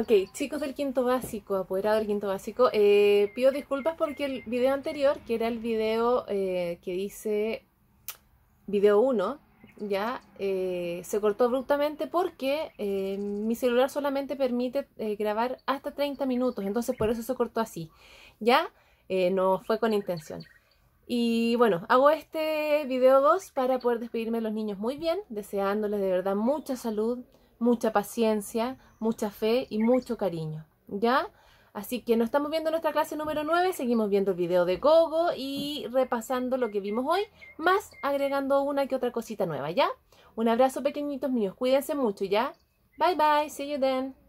Ok, chicos del quinto básico, apoderado del quinto básico, eh, pido disculpas porque el video anterior, que era el video eh, que dice video 1, ya eh, se cortó abruptamente porque mi celular solamente permite grabar hasta 30 minutos, entonces por eso se cortó así, ya no fue con intención. Y bueno, hago este video 2 para poder despedirme de los niños muy bien, deseándoles de verdad mucha salud, mucha paciencia, mucha fe y mucho cariño, ¿ya? Así que nos estamos viendo nuestra clase número 9, seguimos viendo el video de Gogo y repasando lo que vimos hoy, más agregando una que otra cosita nueva, ¿ya? Un abrazo pequeñitos míos, cuídense mucho, ¿ya? Bye bye, see you then.